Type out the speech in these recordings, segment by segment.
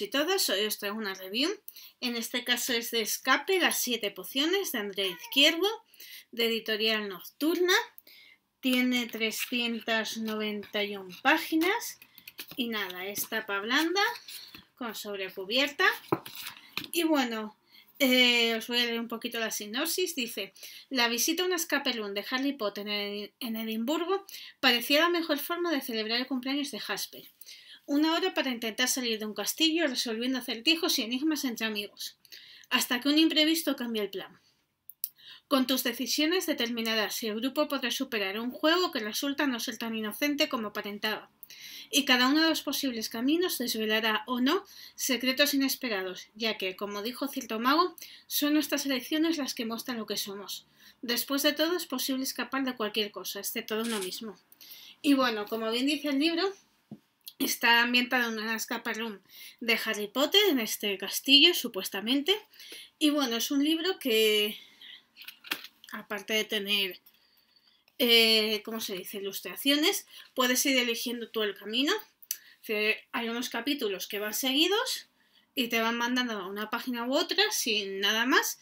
y todas, hoy os traigo una review. En este caso es de Escape, las siete pociones de André Izquierdo, de Editorial Nocturna. Tiene 391 páginas y nada, es tapa blanda con sobrecubierta. Y bueno, eh, os voy a leer un poquito la sinopsis. Dice, la visita a un escape de Harry Potter en, Edimburgo parecía la mejor forma de celebrar el cumpleaños de Jasper una hora para intentar salir de un castillo resolviendo acertijos y enigmas entre amigos, hasta que un imprevisto cambia el plan. Con tus decisiones determinarás si el grupo podrá superar un juego que resulta no ser tan inocente como aparentaba, y cada uno de los posibles caminos desvelará o no secretos inesperados, ya que, como dijo cierto mago, son nuestras elecciones las que muestran lo que somos. Después de todo es posible escapar de cualquier cosa, excepto de uno mismo. Y bueno, como bien dice el libro, está ambientada en una escape de Harry Potter, en este castillo, supuestamente. Y bueno, es un libro que, aparte de tener, eh, ¿cómo se dice?, ilustraciones, puedes ir eligiendo tú el camino. Hay unos capítulos que van seguidos y te van mandando a una página u otra sin nada más,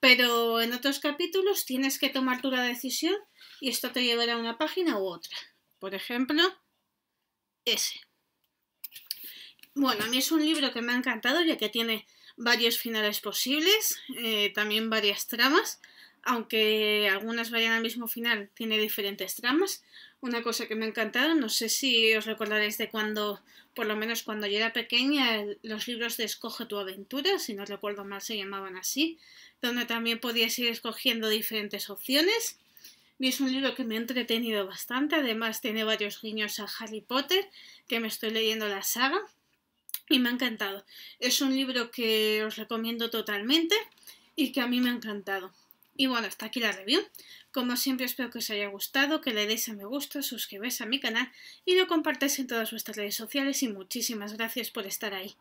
pero en otros capítulos tienes que tomar tú la decisión y esto te llevará a una página u otra. Por ejemplo, ese. Bueno, a mí es un libro que me ha encantado ya que tiene varios finales posibles, eh, también varias tramas, aunque algunas vayan al mismo final, tiene diferentes tramas. Una cosa que me ha encantado, no sé si os recordaréis de cuando, por lo menos cuando yo era pequeña, los libros de Escoge tu aventura, si no recuerdo mal se llamaban así, donde también podías ir escogiendo diferentes opciones. Y es un libro que me ha entretenido bastante, además tiene varios guiños a Harry Potter, que me estoy leyendo la saga y me ha encantado. Es un libro que os recomiendo totalmente y que a mí me ha encantado. Y bueno, hasta aquí la review. Como siempre espero que os haya gustado, que le deis a me gusta, suscribáis a mi canal y lo compartáis en todas vuestras redes sociales y muchísimas gracias por estar ahí.